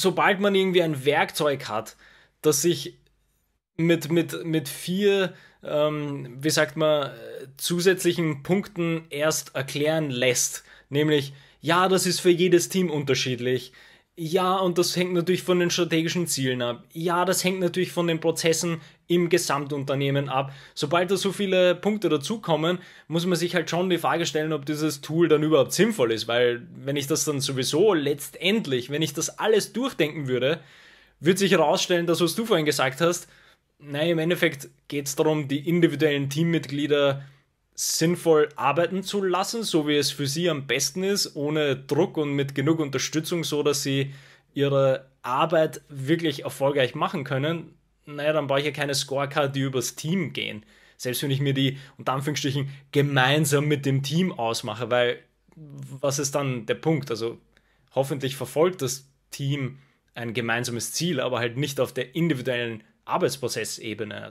sobald man irgendwie ein Werkzeug hat, das sich mit, mit, mit vier, ähm, wie sagt man, zusätzlichen Punkten erst erklären lässt, nämlich, ja, das ist für jedes Team unterschiedlich. Ja, und das hängt natürlich von den strategischen Zielen ab. Ja, das hängt natürlich von den Prozessen im Gesamtunternehmen ab. Sobald da so viele Punkte dazukommen, muss man sich halt schon die Frage stellen, ob dieses Tool dann überhaupt sinnvoll ist, weil wenn ich das dann sowieso letztendlich, wenn ich das alles durchdenken würde, würde sich herausstellen, dass was du vorhin gesagt hast, naja, im Endeffekt geht es darum, die individuellen Teammitglieder sinnvoll arbeiten zu lassen, so wie es für sie am besten ist, ohne Druck und mit genug Unterstützung, so dass sie ihre Arbeit wirklich erfolgreich machen können, naja, dann brauche ich ja keine Scorecard, die übers Team gehen. Selbst wenn ich mir die, unter Anführungsstrichen, gemeinsam mit dem Team ausmache, weil was ist dann der Punkt? Also hoffentlich verfolgt das Team ein gemeinsames Ziel, aber halt nicht auf der individuellen Arbeitsprozessebene.